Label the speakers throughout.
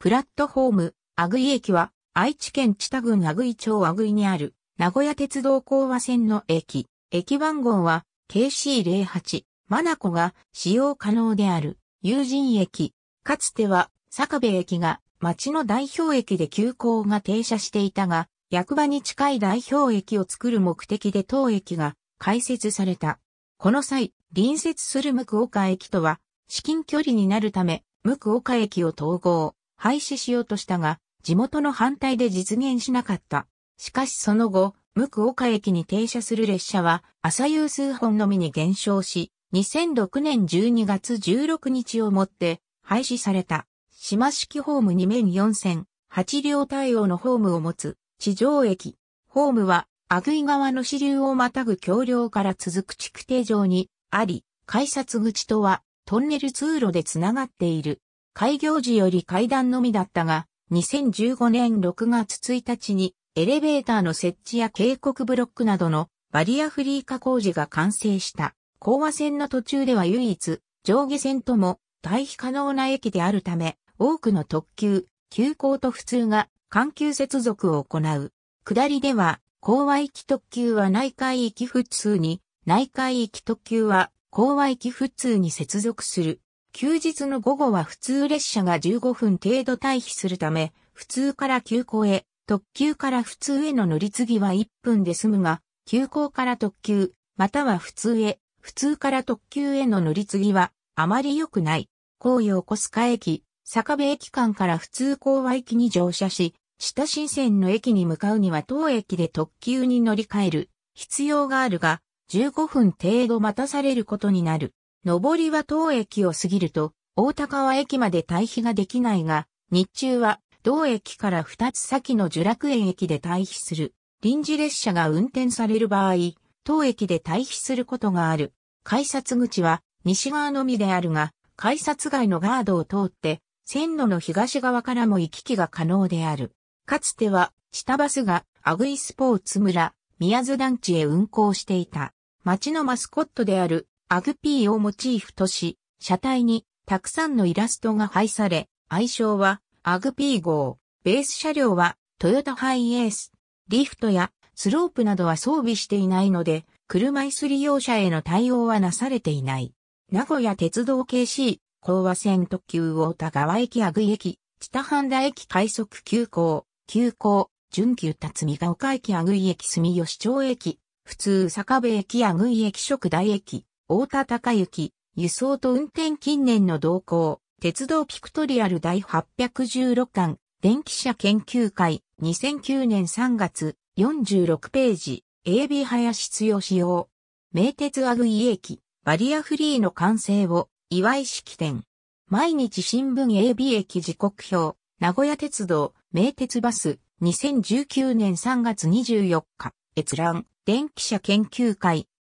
Speaker 1: プラットホーム、アグイ駅は、愛知県知多郡アグイ町アグイにある、名古屋鉄道講和線の駅。駅番号は、KC08、マナコが使用可能である、友人駅。かつては、坂部駅が、町の代表駅で急行が停車していたが、役場に近い代表駅を作る目的で当駅が開設された。この際、隣接する向岡駅とは、至近距離になるため、向岡駅を統合。廃止しようとしたが、地元の反対で実現しなかった。しかしその後、無岡駅に停車する列車は、朝夕数本のみに減少し、2006年12月16日をもって廃止された。島式ホーム2面4線、8両対応のホームを持つ地上駅。ホームは、阿久井川の支流をまたぐ橋梁から続く築堤上にあり、改札口とはトンネル通路でつながっている。開業時より階段のみだったが、2015年6月1日にエレベーターの設置や警告ブロックなどのバリアフリー化工事が完成した。講和線の途中では唯一、上下線とも対比可能な駅であるため、多くの特急、急行と普通が環球接続を行う。下りでは、高和駅特急は内海行き普通に、内海行き特急は高和駅普通に接続する。休日の午後は普通列車が15分程度退避するため、普通から急行へ、特急から普通への乗り継ぎは1分で済むが、急行から特急、または普通へ、普通から特急への乗り継ぎはあまり良くない。紅葉小須賀駅、坂部駅間から普通港和駅に乗車し、下新線の駅に向かうには当駅で特急に乗り換える必要があるが、15分程度待たされることになる。上りは当駅を過ぎると、大高は駅まで退避ができないが、日中は同駅から2つ先の樹楽園駅で退避する。臨時列車が運転される場合、当駅で退避することがある。改札口は西側のみであるが、改札外のガードを通って、線路の東側からも行き来が可能である。かつては、下バスがアグイスポーツ村、宮津団地へ運行していた。町のマスコットであるアグピーをモチーフとし、車体にたくさんのイラストが配され、愛称はアグピー号。ベース車両はトヨタハイエース。リフトやスロープなどは装備していないので、車椅子利用者への対応はなされていない。名古屋鉄道 KC、高和線特急大田川駅アグ駅、北半田駅快速急行、急行、準急辰巳ヶ丘駅アグ駅住吉町駅、普通坂部駅アグ駅食大駅、太田隆之、輸送と運転近年の動向、鉄道ピクトリアル第816巻、電気車研究会、2009年3月、46ページ、AB 林剛使用、名鉄アグイ駅、バリアフリーの完成を、祝い式典。毎日新聞 AB 駅時刻表、名古屋鉄道、名鉄バス、2019年3月24日、閲覧、電気車研究会、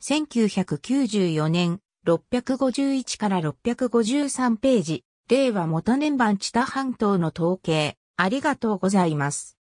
Speaker 1: 1994年、651から653ページ、令和元年版知田半島の統計、ありがとうございます。